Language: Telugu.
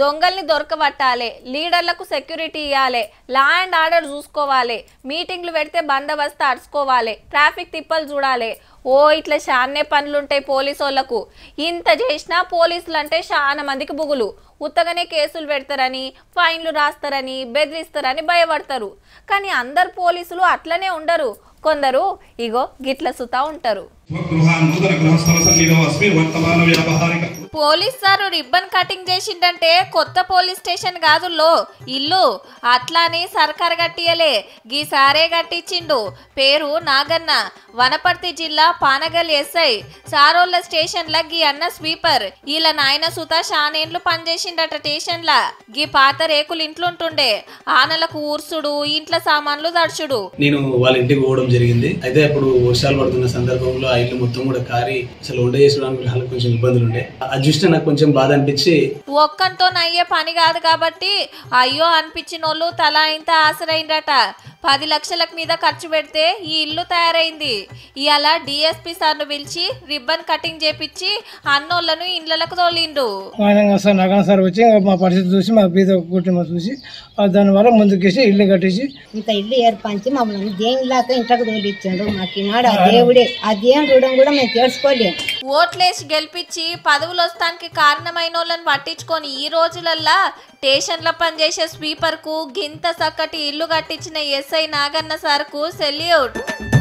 దొంగల్ని దొరకబట్టాలి లీడర్లకు సెక్యూరిటీ ఇవ్వాలి లా అండ్ ఆర్డర్ చూసుకోవాలి మీటింగ్లు పెడితే బందోబస్తు అడుచుకోవాలి ట్రాఫిక్ తిప్పలు చూడాలి ఓ ఇట్లా శాన్నే పనులుంటాయి పోలీసు వాళ్ళకు ఇంత చేసినా పోలీసులు అంటే చాలా మందికి బుగులు ఉత్తగానే కేసులు పెడతారని ఫైన్లు రాస్తారని బెదిరిస్తారని భయపడతారు కానీ అందరు పోలీసులు అట్లనే ఉండరు కొందరు ఇగో గిట్ల సుతా ఉంటారు పోలీస్ సారు రిబ్బన్ కటింగ్ చేసిండంటే కొత్త పోలీస్ స్టేషన్ కాదు లో ఇల్లు అట్లాని సర్కార్ గట్టియలే గీసారే గట్టిచ్చిండు పేరు నాగన్న వనపర్తి జిల్లా పానగల్ ఎస్ఐ సారోళ్ళ ల గీ అన్న స్వీపర్ ఈల నాయన సుత షానేండ్లు పనిచేసిండట స్టేషన్ ల గీ పాత రేకులు ఇంట్లుంటుండే ఆనలకు ఊర్సుడు ఇంట్ల సామాన్లు దడుచుడు నేను వాళ్ళ ఇంటికి పోవడం జరిగింది అయితే అప్పుడు వర్షాలు పడుతున్న సందర్భంలో ఆ ఇల్లు మొత్తం కూడా కారి అసలు వంట చేసుకోవడానికి కొంచెం ఇబ్బందులు ఉండే చూస్తే నాకు కొంచెం బాధ అనిపించి ఒక్కంతో అయ్యే పని కాదు కాబట్టి అయ్యో అనిపించిన వాళ్ళు తలా ఇంత ఆసరైందట పది లక్షలకు మీద ఖర్చు పెడితే ఈ ఇల్లు తయారైంది ఇవాళ డిఎస్పి ను పిలిచి రిబ్బన్ కటింగ్ చేపించి అన్నోళ్ళను ఇండ్లకు తోలిండు సార్ వచ్చి మా పరిస్థితి చూసి మా బీద కుటుంబం చూసి దాని వల్ల ముందుకేసి ఇల్లు కట్టేసి ఇంత ఇల్లు ఏర్పరిచి మమ్మల్ని దేవుడిలాగా ఇంట్లోకి తోలిచ్చాడు మాకు ఈనాడు ఆ దేవుడే ఆ దేవుడు కూడా మేము తెలుసుకోలేము ఓట్లేసి గెలిపించి పదవులు వస్తానికి కారణమైన వాళ్ళని పట్టించుకొని ఈ రోజులల్లా స్టేషన్ల పనిచేసే స్వీపర్కు గింత సక్కటి ఇల్లు కట్టించిన ఎస్ఐ నాగన్న కు సెల్యూట్